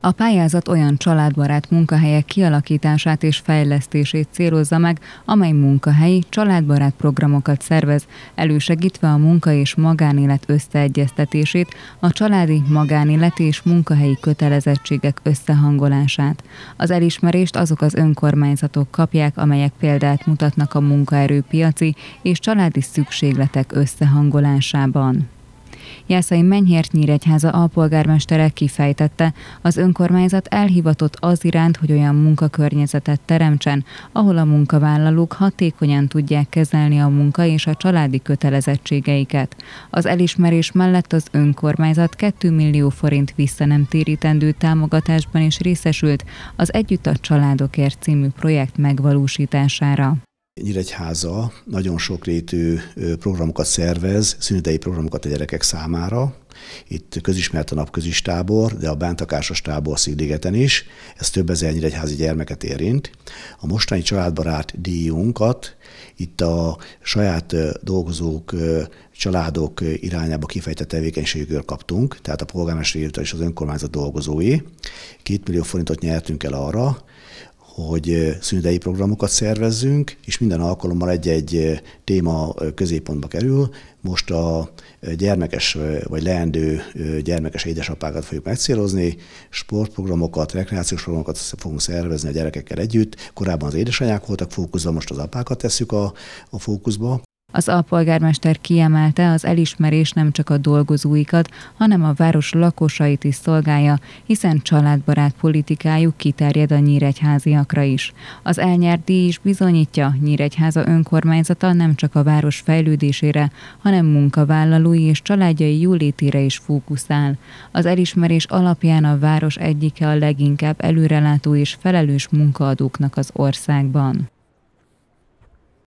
A pályázat olyan családbarát munkahelyek kialakítását és fejlesztését célozza meg, amely munkahelyi, családbarát programokat szervez, elősegítve a munka és magánélet összeegyeztetését, a családi, magánéleti és munkahelyi kötelezettségek összehangolását. Az elismerést azok az önkormányzatok kapják, amelyek példát mutatnak a munkaerőpiaci és családi szükségletek összehangolásában. Jászai Menyhért Nyíregyháza alpolgármestere kifejtette, az önkormányzat elhivatott az iránt, hogy olyan munkakörnyezetet teremtsen, ahol a munkavállalók hatékonyan tudják kezelni a munka és a családi kötelezettségeiket. Az elismerés mellett az önkormányzat 2 millió forint vissza nem térítendő támogatásban is részesült az Együtt a Családokért című projekt megvalósítására. Nyíregyháza nagyon sokrétű programokat szervez, szünidei programokat a gyerekek számára. Itt közismert a napközis tábor, de a bántakásos tábor Szigligeten is. Ez több ezer nyíregyházi gyermeket érint. A mostani családbarát díjunkat itt a saját dolgozók, családok irányába kifejtett tevékenységükről kaptunk, tehát a polgármester és az önkormányzat dolgozói. Két millió forintot nyertünk el arra, hogy szünidei programokat szervezzünk, és minden alkalommal egy-egy téma középpontba kerül. Most a gyermekes vagy leendő gyermekes édesapákat fogjuk megcélozni, sportprogramokat, rekreációs programokat fogunk szervezni a gyerekekkel együtt. Korábban az édesanyák voltak fókuszban, most az apákat tesszük a, a fókuszba, az alpolgármester kiemelte, az elismerés nem csak a dolgozóikat, hanem a város lakosait is szolgálja, hiszen családbarát politikájuk kiterjed a nyíregyháziakra is. Az elnyert díj is bizonyítja, Nyíregyháza önkormányzata nem csak a város fejlődésére, hanem munkavállalói és családjai jólétére is fókuszál. Az elismerés alapján a város egyike a leginkább előrelátó és felelős munkaadóknak az országban.